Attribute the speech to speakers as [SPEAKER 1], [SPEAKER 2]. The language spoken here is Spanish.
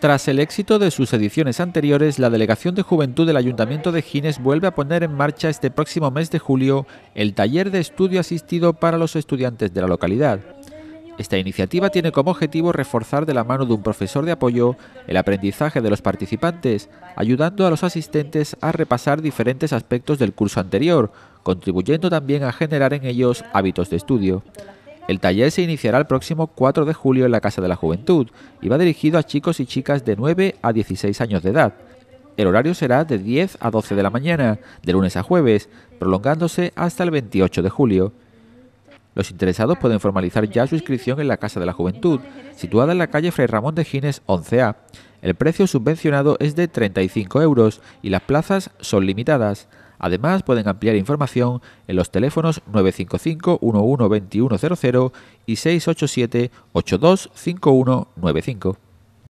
[SPEAKER 1] Tras el éxito de sus ediciones anteriores, la Delegación de Juventud del Ayuntamiento de Gines vuelve a poner en marcha este próximo mes de julio el taller de estudio asistido para los estudiantes de la localidad. Esta iniciativa tiene como objetivo reforzar de la mano de un profesor de apoyo el aprendizaje de los participantes, ayudando a los asistentes a repasar diferentes aspectos del curso anterior, contribuyendo también a generar en ellos hábitos de estudio. El taller se iniciará el próximo 4 de julio en la Casa de la Juventud y va dirigido a chicos y chicas de 9 a 16 años de edad. El horario será de 10 a 12 de la mañana, de lunes a jueves, prolongándose hasta el 28 de julio. Los interesados pueden formalizar ya su inscripción en la Casa de la Juventud, situada en la calle Fray Ramón de Gines 11A. El precio subvencionado es de 35 euros y las plazas son limitadas. Además, pueden ampliar información en los teléfonos 955-112100 y 687-825195.